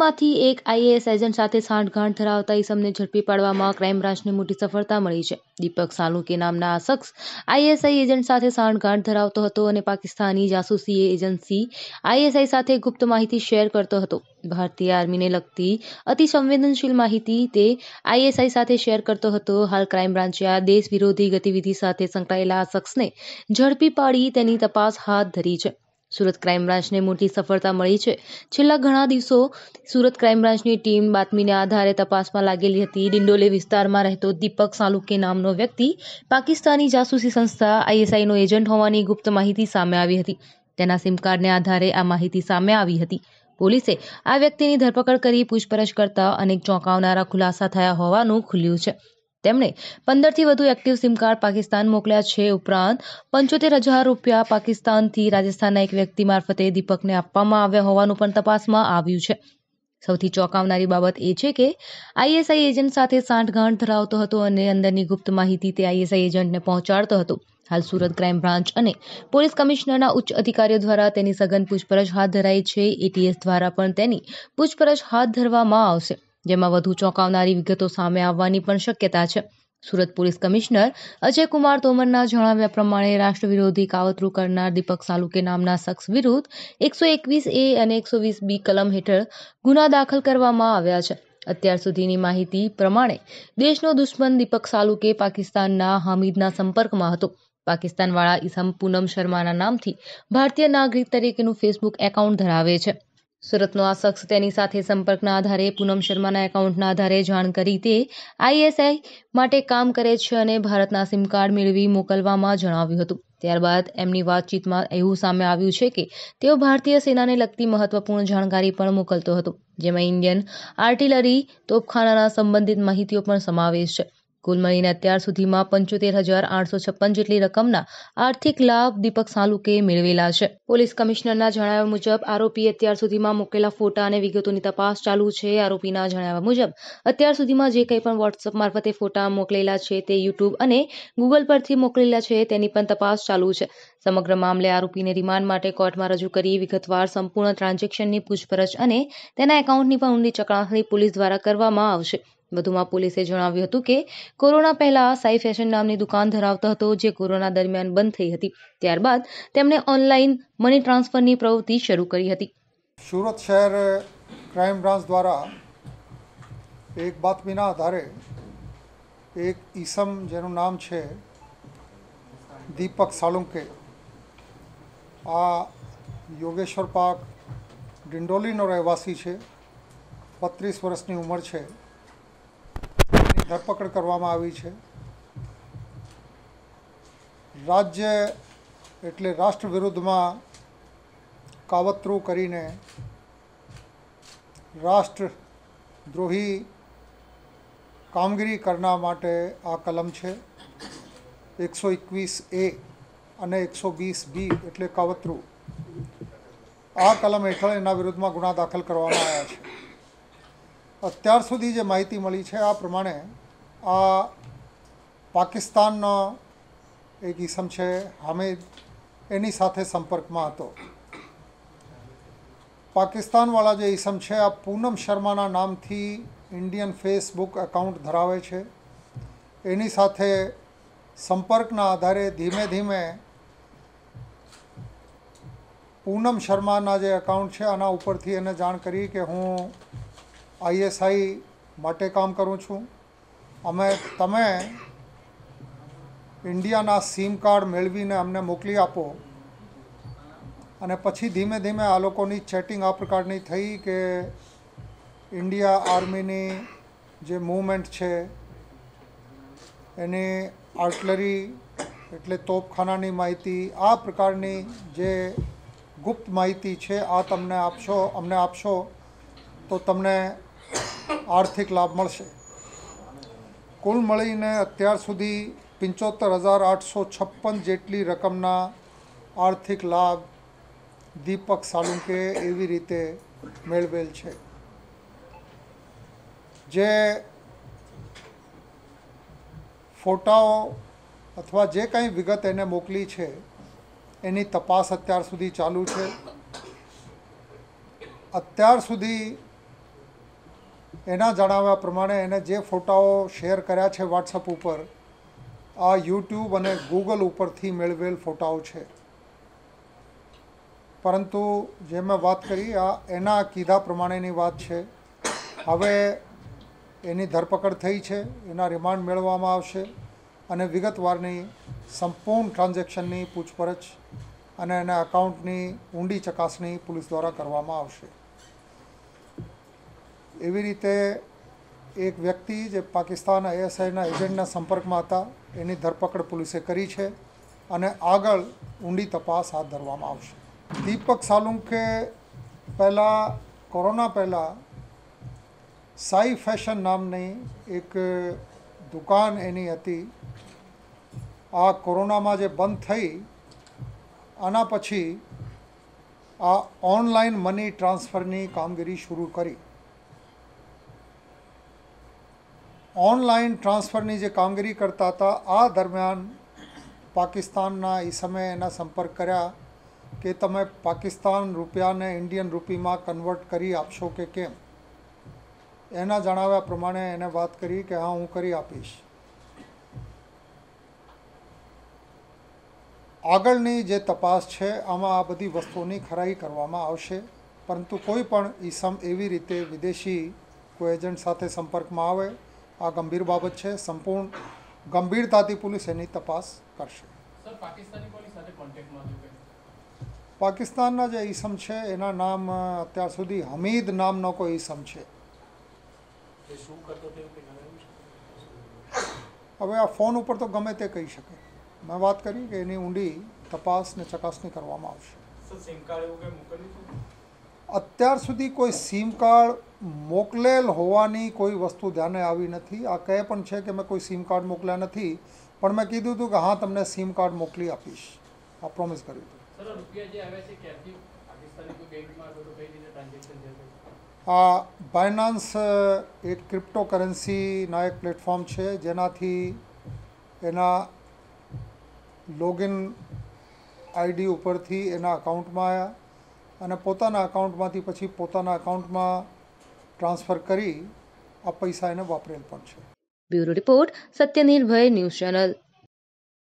સુરતમાંથી એક IAS agent સાથે સાંઠગાંઠ ધરાવતા ઈસમને ઝડપી પાડવામાં ક્રાઇમ બ્રાન્ચને મોટી સફળતા મળી છે દીપક સાલુકે નામના આ શખ્સ આઈએસઆઈ એજન્ટ સાથે સાંઠગાંઠ ધરાવતો હતો અને પાકિસ્તાની જાસૂસી એજન્સી આઈએસઆઈ સાથે ગુપ્ત માહિતી શેર કરતો હતો ભારતીય આર્મીને લગતી અતિ સંવેદનશીલ માહિતી તે આઈએસઆઈ સાથે શેર કરતો હતો હાલ ક્રાઇમ બ્રાન્ચે આ દેશ વિરોધી ગતિવિધિ સાથે સંકળાયેલા આ શખ્સને ઝડપી પાડી તેની તપાસ હાથ ધરી છે સુરત ક્રાઇમ બ્રાન્ચને મોટી સફળતા મળી છે છેલ્લા ઘણા દિવસો સુરત ક્રાઇમ બ્રાન્ચની ટીમ બાતમીને આધારે તપાસમાં લાગેલી હતી ડિંડોલે વિસ્તારમાં રહેતો દીપક સાલુકે નામનો વ્યક્તિ પાકિસ્તાની જાસૂસી સંસ્થા આઈએસઆઈનો એજન્ટ હોવાની ગુપ્ત માહિતી સામે આવી હતી તેના સિમ કાર્ડને આધારે આ માહિતી સામે આવી હતી પોલીસે આ વ્યક્તિની ધરપકડ કરી પૂછપરછ કરતા અનેક ચોંકાવનારા ખુલાસા થયા હોવાનું ખુલ્યું છે તેમણે પંદરથી વધુ એક્ટિવ સિમ કાર્ડ પાકિસ્તાન મોકલ્યા છે ઉપરાંત પંચોતેર હજાર રૂપિયા પાકિસ્તાનથી રાજસ્થાનના એક વ્યક્તિ મારફતે દીપકને આપવામાં આવ્યા હોવાનું પણ તપાસમાં આવ્યું છે સૌથી ચોંકાવનારી બાબત એ છે કે આઈએસઆઈ એજન્ટ સાથે સાંઠગાંઠ ધરાવતો હતો અને અંદરની ગુપ્ત માહિતી તે આઈએસઆઈ એજન્ટને પહોંચાડતો હતો હાલ સુરત ક્રાઇમ બ્રાન્ચ અને પોલીસ કમિશનરના ઉચ્ચ અધિકારીઓ દ્વારા તેની સઘન પૂછપરછ હાથ ધરાઈ છે એટીએસ દ્વારા પણ તેની પૂછપરછ હાથ ધરવામાં આવશે જેમાં વધુ ચોંકાવનારી વિગતો સામે આવવાની પણ શક્યતા છે સુરત પોલીસ કમિશનર અજય કુમાર તોમરના જણાવ્યા પ્રમાણે રાષ્ટ્ર વિરોધી કાવતરું કરનાર દીપક સાલુકે નામના શખ્સ વિરુદ્ધ એકસો એકવીસ એ અને એકસો વીસ બી કલમ હેઠળ ગુના દાખલ કરવામાં આવ્યા છે અત્યાર સુધીની માહિતી પ્રમાણે દેશનો દુશ્મન દીપક સાલુકે પાકિસ્તાનના હામિદના સંપર્કમાં હતો પાકિસ્તાનવાળા ઈસમ પૂનમ શર્માના નામથી ભારતીય નાગરિક તરીકેનું ફેસબુક એકાઉન્ટ ધરાવે છે સુરતનો આ શખ્સ તેની સાથે સંપર્કના આધારે પૂનમ શર્માના એકાઉન્ટના આધારે જાણ કરી તે આઈએસઆઈ માટે કામ કરે છે અને ભારતના સિમ કાર્ડ મેળવી મોકલવામાં જણાવ્યું હતું ત્યારબાદ એમની વાતચીતમાં એવું સામે આવ્યું છે કે તેઓ ભારતીય સેનાને લગતી મહત્વપૂર્ણ જાણકારી પણ મોકલતો હતો જેમાં ઇન્ડિયન આર્ટિલરી તોપખાનાના સંબંધિત માહિતીઓ પણ સમાવેશ છે કુલ મળીને અત્યાર સુધીમાં પંચોતેર હજાર આઠસો છપ્પન જેટલી રકમના આર્થિક લાભ દીપક સાલુકે મેળવેલા છે પોલીસ કમિશનરના જણાવ્યા મુજબ આરોપી અત્યાર સુધીમાં મૂકેલા ફોટા અને વિગતોની તપાસ ચાલુ છે આરોપીના જણાવ્યા મુજબ અત્યાર સુધીમાં જે કંઈ પણ વોટ્સઅપ મારફતે ફોટા મોકલેલા છે તે યુટ્યુબ અને ગૂગલ પરથી મોકલેલા છે તેની પણ તપાસ ચાલુ છે સમગ્ર મામલે આરોપીને રિમાન્ડ માટે કોર્ટમાં રજૂ કરી વિગતવાર સંપૂર્ણ ટ્રાન્ઝેક્શનની પૂછપરછ અને તેના એકાઉન્ટની પણ ઊંડી ચકાસણી પોલીસ દ્વારા કરવામાં આવશે વધુમાં પોલીસે જણાવ્યું હતું કે કોરોના પહેલા સાઈ ફેશન નામની દુકાન ધરાવતો હતો જે કોરોના દરમિયાન બંધ થઈ હતી ત્યારબાદ તેમણે ઓનલાઈન મની ટ્રાન્સફરની પ્રવૃત્તિ શરૂ કરી હતી સુરત શહેર ક્રાઇમ બ્રાન્ચ દ્વારા એક બાતમીના આધારે એક ઈસમ જેનું નામ છે દીપક સાલુંકે આ યોગેશ્વર પાક ડિંડોલીનો રહેવાસી છે બત્રીસ વર્ષની ઉંમર છે ધરપકડ કરવામાં આવી છે રાજ્ય એટલે રાષ્ટ્ર વિરુદ્ધમાં કાવતરું કરીને રાષ્ટ્રદ્રોહી કામગીરી કરના માટે આ કલમ છે એકસો એકવીસ એ અને એકસો વીસ બી એટલે કાવતરું આ કલમ હેઠળ એના વિરુદ્ધમાં ગુના દાખલ કરવામાં આવ્યા છે અત્યાર સુધી જે માહિતી મળી છે આ પ્રમાણે આ પાકિસ્તાનનો એક ઇસમ છે હામિદ એની સાથે સંપર્કમાં હતો પાકિસ્તાનવાળા જે ઈસમ છે આ પૂનમ શર્માના નામથી ઇન્ડિયન ફેસબુક એકાઉન્ટ ધરાવે છે એની સાથે સંપર્કના આધારે ધીમે ધીમે પૂનમ શર્માના જે એકાઉન્ટ છે આના ઉપરથી એને જાણ કરી કે હું આઈએસઆઈ માટે કામ કરું છું અમે તમે ઇન્ડિયાના સીમ કાર્ડ મેળવીને અમને મોકલી આપો અને પછી ધીમે ધીમે આ લોકોની ચેટિંગ આ પ્રકારની થઈ કે ઇન્ડિયા આર્મીની જે મૂવમેન્ટ છે એની આર્ટલરી એટલે તોપખાનાની માહિતી આ પ્રકારની જે ગુપ્ત માહિતી છે આ તમને આપશો અમને આપશો તો તમને આર્થિક લાભ મળશે કુલ મળીને અત્યાર સુધી પંચોતેર હજાર આઠસો છપ્પન જેટલી રકમના આર્થિક લાભ દીપક સાલુંકે એવી રીતે મેળવેલ છે જે ફોટાઓ અથવા જે કંઈ વિગત એને મોકલી છે એની તપાસ અત્યાર સુધી ચાલુ છે અત્યાર સુધી એના જણાવ્યા પ્રમાણે એને જે ફોટાઓ શેર કર્યા છે વોટ્સઅપ ઉપર આ યુટ્યુબ અને ગૂગલ ઉપરથી મેળવેલ ફોટાઓ છે પરંતુ જે મેં વાત કરી આ એના કીધા પ્રમાણેની વાત છે હવે એની ધરપકડ થઈ છે એના રિમાન્ડ મેળવવામાં આવશે અને વિગતવારની સંપૂર્ણ ટ્રાન્ઝેક્શનની પૂછપરછ અને એના અકાઉન્ટની ઊંડી ચકાસણી પોલીસ દ્વારા કરવામાં આવશે એવી રીતે એક વ્યક્તિ જે પાકિસ્તાન આઈએસઆઈના એજન્ટના સંપર્કમાં હતા એની ધરપકડ પોલીસે કરી છે અને આગળ ઊંડી તપાસ હાથ ધરવામાં આવશે દીપક સાલુંકે પહેલાં કોરોના પહેલાં સાઈ ફેશન નામની એક દુકાન એની હતી આ કોરોનામાં જે બંધ થઈ આના પછી આ ઓનલાઈન મની ટ્રાન્સફરની કામગીરી શરૂ કરી ઓનલાઈન ટ્રાન્સફરની જે કામગીરી કરતા હતા આ દરમિયાન પાકિસ્તાનના એ સમયે એના સંપર્ક કર્યા કે તમે પાકિસ્તાન રૂપિયાને ઇન્ડિયન રૂપીમાં કન્વર્ટ કરી આપશો કે કેમ એના જણાવ્યા પ્રમાણે એને વાત કરી કે હા હું કરી આપીશ આગળની જે તપાસ છે આમાં આ બધી વસ્તુઓની ખરાઈ કરવામાં આવશે પરંતુ કોઈ પણ ઈસમ એવી રીતે વિદેશી કોઈ એજન્ટ સાથે સંપર્કમાં આવે આ ગંભીર બાબત છે સંપૂર્ણ ગંભીરતાથી પોલીસ એની તપાસ કરશે પાકિસ્તાનના જે ઈસમ છે એના નામ અત્યાર સુધી હમીદ નામનો કોઈ ઈસમ છે હવે આ ફોન ઉપર તો ગમે તે કહી શકે મેં વાત કરી કે એની ઊંડી તપાસ ને ચકાસણી કરવામાં આવશે અત્યાર સુધી કોઈ સિમ કાર્ડ મોકલેલ હોવાની કોઈ વસ્તુ ધ્યાને આવી નથી આ કહે પણ છે કે મેં કોઈ સિમ કાર્ડ મોકલ્યા નથી પણ મેં કીધું હતું કે હા તમને સિમ કાર્ડ મોકલી આપીશ આ પ્રોમિસ કર્યું હતું આ બાયનાન્સ એક ક્રિપ્ટો કરન્સીના એક પ્લેટફોર્મ છે જેનાથી એના લોગિન આઈડી ઉપરથી એના અકાઉન્ટમાં અને પોતાના અકાઉન્ટમાંથી પછી પોતાના અકાઉન્ટમાં ટ્રાન્સફર કરી આ પૈસા એને વાપરેલ પણ છે bureau report Satyanirbhay news channel